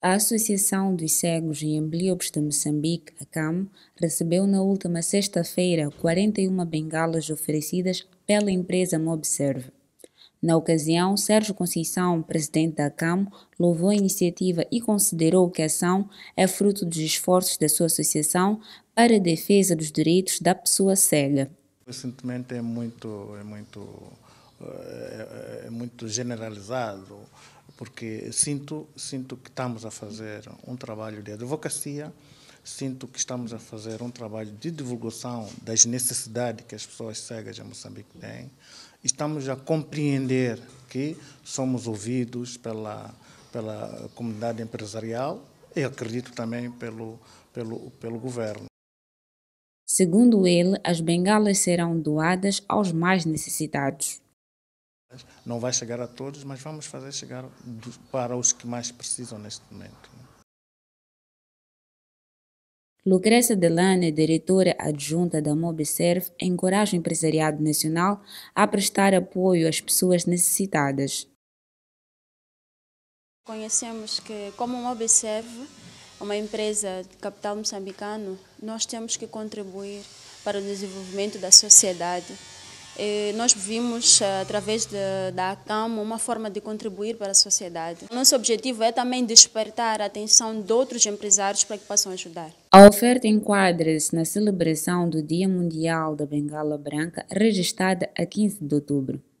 A Associação dos Cegos e Ambliopes de Moçambique, ACAM, recebeu na última sexta-feira 41 bengalas oferecidas pela empresa Mobserve. Na ocasião, Sérgio Conceição, presidente da ACAM, louvou a iniciativa e considerou que a ação é fruto dos esforços da sua associação para a defesa dos direitos da pessoa cega. Recentemente é muito, é muito, é, é, é muito generalizado porque sinto, sinto que estamos a fazer um trabalho de advocacia, sinto que estamos a fazer um trabalho de divulgação das necessidades que as pessoas cegas em Moçambique têm, estamos a compreender que somos ouvidos pela, pela comunidade empresarial e acredito também pelo, pelo, pelo governo. Segundo ele, as bengalas serão doadas aos mais necessitados. Não vai chegar a todos, mas vamos fazer chegar para os que mais precisam neste momento. Lucrécia Delane, diretora adjunta da Mobserve, encoraja o empresariado nacional a prestar apoio às pessoas necessitadas. Conhecemos que, como Mobserve, uma empresa de capital moçambicano, nós temos que contribuir para o desenvolvimento da sociedade nós vimos, eh, através de, da ACAM, uma forma de contribuir para a sociedade. Nosso objetivo é também despertar a atenção de outros empresários para que possam ajudar. A oferta enquadra-se na celebração do Dia Mundial da Bengala Branca, registrada a 15 de outubro.